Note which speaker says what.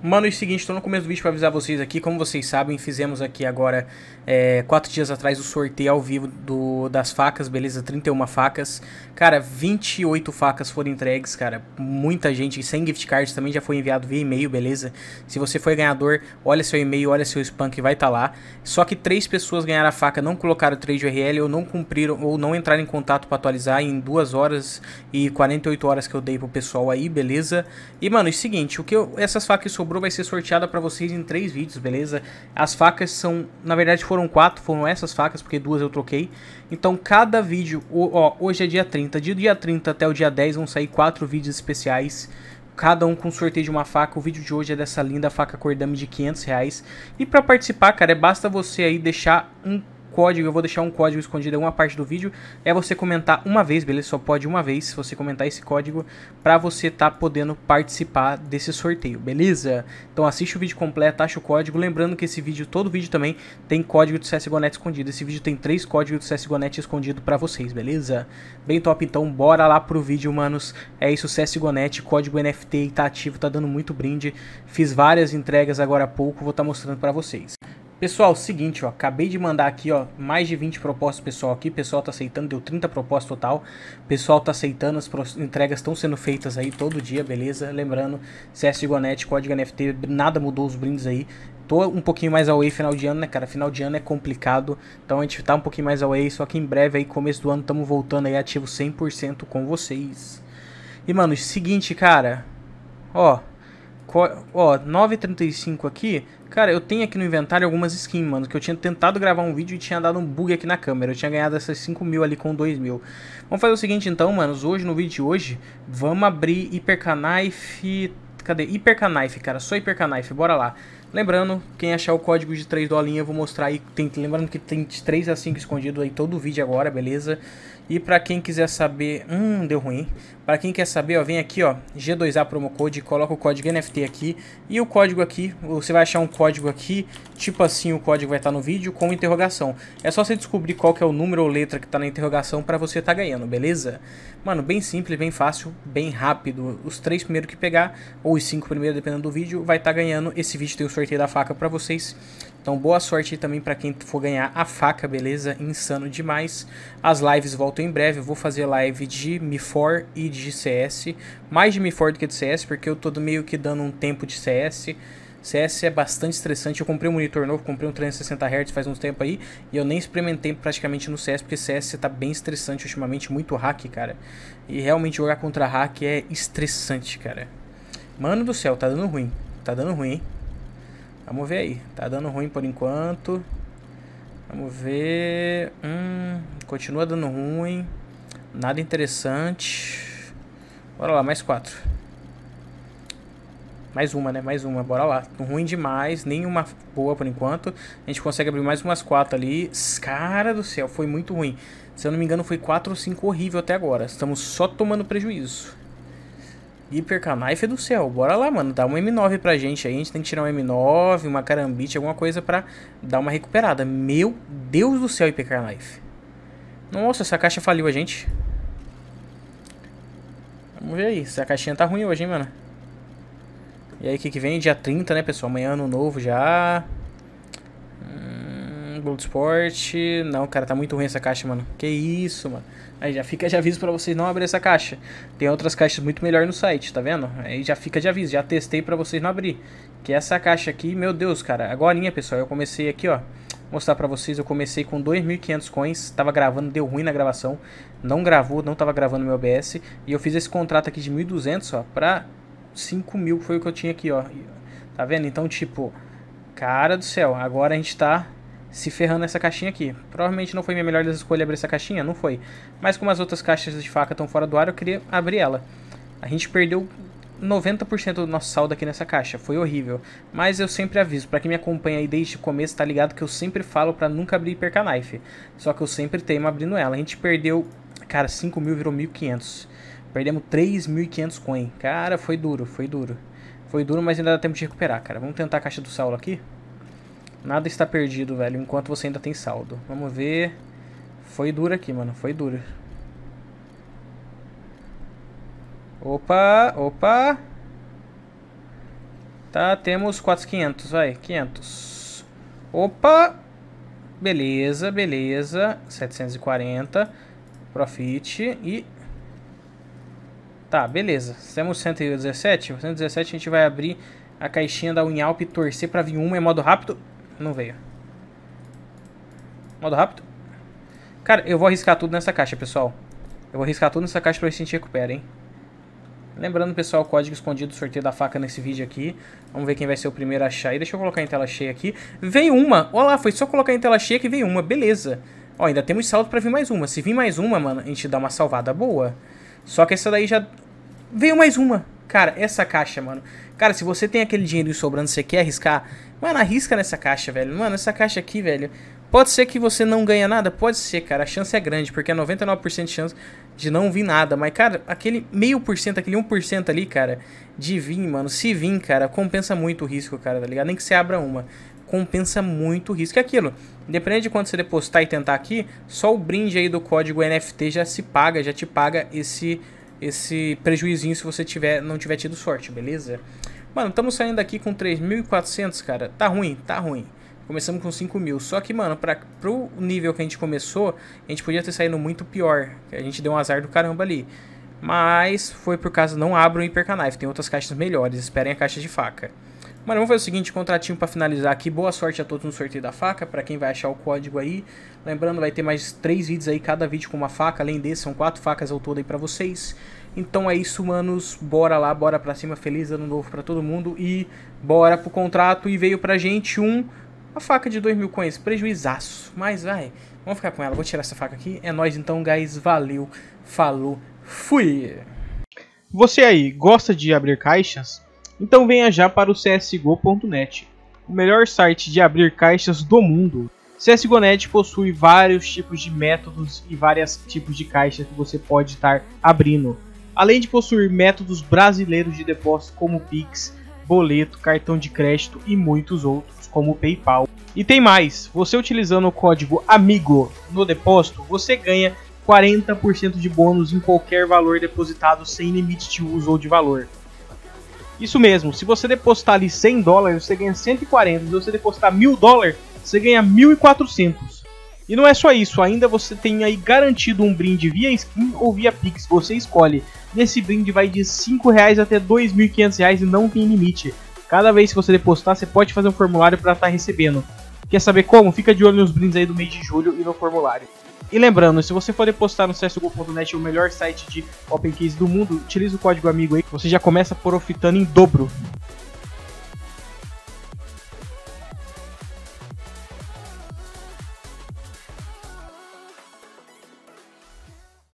Speaker 1: Mano, é o seguinte, estou no começo do vídeo para avisar vocês aqui, como vocês sabem, fizemos aqui agora, é, quatro dias atrás, o sorteio ao vivo do, das facas, beleza? 31 facas, cara, 28 facas foram entregues, cara, muita gente, sem gift cards também já foi enviado via e-mail, beleza? Se você foi ganhador, olha seu e-mail, olha seu spam que vai estar tá lá, só que três pessoas ganharam a faca, não colocaram o trade URL ou não cumpriram, ou não entraram em contato para atualizar em 2 horas e 48 horas que eu dei pro pessoal aí, beleza? E, mano, é o seguinte, o que eu, essas facas sobraram sobrou vai ser sorteada para vocês em três vídeos, beleza? As facas são, na verdade foram quatro, foram essas facas, porque duas eu troquei. Então cada vídeo, ó, hoje é dia 30, de dia 30 até o dia 10 vão sair quatro vídeos especiais cada um com sorteio de uma faca. O vídeo de hoje é dessa linda faca cordame de 500 reais. E para participar, cara, é basta você aí deixar um código, eu vou deixar um código escondido em alguma parte do vídeo, é você comentar uma vez, beleza? Só pode uma vez você comentar esse código para você tá podendo participar desse sorteio, beleza? Então assiste o vídeo completo, acha o código, lembrando que esse vídeo, todo vídeo também tem código do CSGONet escondido. Esse vídeo tem três códigos do CSGONet escondido para vocês, beleza? Bem top então, bora lá pro vídeo, manos. É isso, CSGONet, código NFT tá ativo, tá dando muito brinde. Fiz várias entregas agora há pouco, vou estar tá mostrando para vocês. Pessoal, seguinte, ó, acabei de mandar aqui, ó, mais de 20 propostas pessoal aqui, pessoal tá aceitando, deu 30 propostas total, pessoal tá aceitando, as entregas estão sendo feitas aí todo dia, beleza? Lembrando, CSGONET, código NFT, nada mudou os brindes aí, tô um pouquinho mais away final de ano, né, cara? Final de ano é complicado, então a gente tá um pouquinho mais away, só que em breve aí, começo do ano, tamo voltando aí ativo 100% com vocês. E, mano, seguinte, cara, ó... Ó, 9,35 aqui. Cara, eu tenho aqui no inventário algumas skins, mano, que eu tinha tentado gravar um vídeo e tinha dado um bug aqui na câmera. Eu tinha ganhado essas 5 mil ali com 2 mil. Vamos fazer o seguinte então, manos. Hoje, no vídeo de hoje, vamos abrir Hyperknife... Cadê? Hyperknife, cara. Só Hyperknife. Bora lá. Lembrando, quem achar o código de 3 dolinha, eu vou mostrar aí. Tem, lembrando que tem 3 a 5 escondido aí todo o vídeo agora, beleza? E para quem quiser saber, hum, deu ruim. Para quem quer saber, ó, vem aqui, ó, G2A promo code, coloca o código NFT aqui e o código aqui, você vai achar um código aqui, tipo assim, o código vai estar tá no vídeo com interrogação. É só você descobrir qual que é o número ou letra que está na interrogação para você estar tá ganhando, beleza? Mano, bem simples, bem fácil, bem rápido. Os três primeiros que pegar ou os cinco primeiros, dependendo do vídeo, vai estar tá ganhando. Esse vídeo tem o sorteio da faca para vocês. Então boa sorte também para quem for ganhar a faca, beleza? Insano demais. As lives voltam em breve. Eu vou fazer live de Mi4 e de CS. Mais de Mi4 do que de CS, porque eu tô meio que dando um tempo de CS. CS é bastante estressante. Eu comprei um monitor novo, comprei um 360 Hz faz uns tempo aí, e eu nem experimentei praticamente no CS, porque CS tá bem estressante ultimamente, muito hack, cara. E realmente jogar contra hack é estressante, cara. Mano do céu, tá dando ruim. Tá dando ruim, hein? Vamos ver aí. Tá dando ruim por enquanto. Vamos ver. Hum, continua dando ruim. Nada interessante. Bora lá, mais quatro. Mais uma, né? Mais uma. Bora lá. Ruim demais. Nenhuma boa por enquanto. A gente consegue abrir mais umas quatro ali. Cara do céu, foi muito ruim. Se eu não me engano, foi quatro ou cinco horrível até agora. Estamos só tomando prejuízo. Hiperknife do céu, bora lá, mano. Dá um M9 pra gente aí. A gente tem que tirar um M9, uma carambite, alguma coisa pra dar uma recuperada. Meu Deus do céu, Hiperknife. Nossa, essa caixa faliu a gente. Vamos ver aí. Essa caixinha tá ruim hoje, hein, mano. E aí, o que, que vem? Dia 30, né, pessoal? Amanhã, ano novo já. Hum... Gold Sport, Não, cara, tá muito ruim essa caixa, mano. Que isso, mano. Aí já fica de aviso para vocês não abrir essa caixa. Tem outras caixas muito melhor no site, tá vendo? Aí já fica de aviso, já testei para vocês não abrir. Que essa caixa aqui, meu Deus, cara. Agora, pessoal, eu comecei aqui, ó mostrar para vocês, eu comecei com 2.500 coins, tava gravando, deu ruim na gravação, não gravou, não tava gravando meu OBS, e eu fiz esse contrato aqui de 1.200, ó, pra 5.000, foi o que eu tinha aqui, ó, tá vendo? Então, tipo, cara do céu, agora a gente tá se ferrando nessa caixinha aqui. Provavelmente não foi minha melhor das escolhas abrir essa caixinha, não foi. Mas como as outras caixas de faca estão fora do ar, eu queria abrir ela. A gente perdeu 90% do nosso saldo aqui nessa caixa, foi horrível. Mas eu sempre aviso, para quem me acompanha aí desde o começo, tá ligado que eu sempre falo para nunca abrir knife. Só que eu sempre teimo abrindo ela. A gente perdeu, cara, 5 mil virou 1.500. Perdemos 3.500 coin. Cara, foi duro, foi duro. Foi duro, mas ainda dá tempo de recuperar, cara. Vamos tentar a caixa do Saulo aqui. Nada está perdido, velho, enquanto você ainda tem saldo. Vamos ver. Foi dura aqui, mano. Foi dura. Opa, opa. Tá, temos 4,500, vai. 500. Opa. Beleza, beleza. 740. Profit e... Tá, beleza. Temos 117. 117 a gente vai abrir a caixinha da Unhalp e torcer pra vir uma em modo rápido não veio. Modo rápido. Cara, eu vou arriscar tudo nessa caixa, pessoal. Eu vou arriscar tudo nessa caixa pra ver se a gente recupera, hein. Lembrando, pessoal, o código escondido do sorteio da faca nesse vídeo aqui. Vamos ver quem vai ser o primeiro a achar. E deixa eu colocar em tela cheia aqui. Veio uma! Olha foi só colocar em tela cheia que veio uma. Beleza. Ó, ainda temos saldo pra vir mais uma. Se vir mais uma, mano, a gente dá uma salvada boa. Só que essa daí já... Veio mais uma. Cara, essa caixa, mano. Cara, se você tem aquele dinheiro sobrando, você quer arriscar, mano, arrisca nessa caixa, velho. Mano, essa caixa aqui, velho. Pode ser que você não ganhe nada? Pode ser, cara. A chance é grande, porque é 99% de chance de não vir nada. Mas, cara, aquele meio por cento, aquele 1% ali, cara, de vir, mano, se vir, cara, compensa muito o risco, cara, tá ligado? Nem que você abra uma. Compensa muito o risco. É aquilo. Independente de quanto você depositar e tentar aqui, só o brinde aí do código NFT já se paga, já te paga esse esse prejuízinho se você tiver não tiver tido sorte, beleza? Mano, estamos saindo aqui com 3.400, cara. Tá ruim, tá ruim. Começamos com 5.000. mil. Só que, mano, pra, pro nível que a gente começou, a gente podia ter saído muito pior. A gente deu um azar do caramba ali. Mas foi por causa, não abram hipercanais, tem outras caixas melhores, esperem a caixa de faca. Mano, vamos fazer o seguinte, contratinho para finalizar aqui. Boa sorte a todos no sorteio da faca, para quem vai achar o código aí. Lembrando, vai ter mais três vídeos aí, cada vídeo com uma faca. Além desse, são quatro facas ao todo aí para vocês. Então é isso, manos. Bora lá, bora pra cima. Feliz ano novo para todo mundo. E bora pro contrato. E veio pra gente um... Uma faca de 2 mil coins. Prejuizaço. Mas, vai... Vamos ficar com ela. Vou tirar essa faca aqui. É nóis então, guys. Valeu. Falou. Fui. Você aí, gosta de abrir caixas? Então venha já para o csgo.net, o melhor site de abrir caixas do mundo. CSGONet possui vários tipos de métodos e vários tipos de caixas que você pode estar abrindo. Além de possuir métodos brasileiros de depósito como Pix, boleto, cartão de crédito e muitos outros como PayPal. E tem mais, você utilizando o código AMIGO no depósito, você ganha 40% de bônus em qualquer valor depositado sem limite de uso ou de valor. Isso mesmo, se você depositar ali 100 dólares, você ganha 140. Se você depositar 1000 dólares, você ganha 1400. E não é só isso, ainda você tem aí garantido um brinde via skin ou via Pix, você escolhe. Nesse brinde vai de 5 reais até 2.500 reais e não tem limite. Cada vez que você depositar, você pode fazer um formulário para estar tá recebendo. Quer saber como? Fica de olho nos brindes aí do mês de julho e no formulário. E lembrando, se você for depositar no CSGO.net, o melhor site de Open Case do mundo, utilize o código amigo aí, você já começa profitando em dobro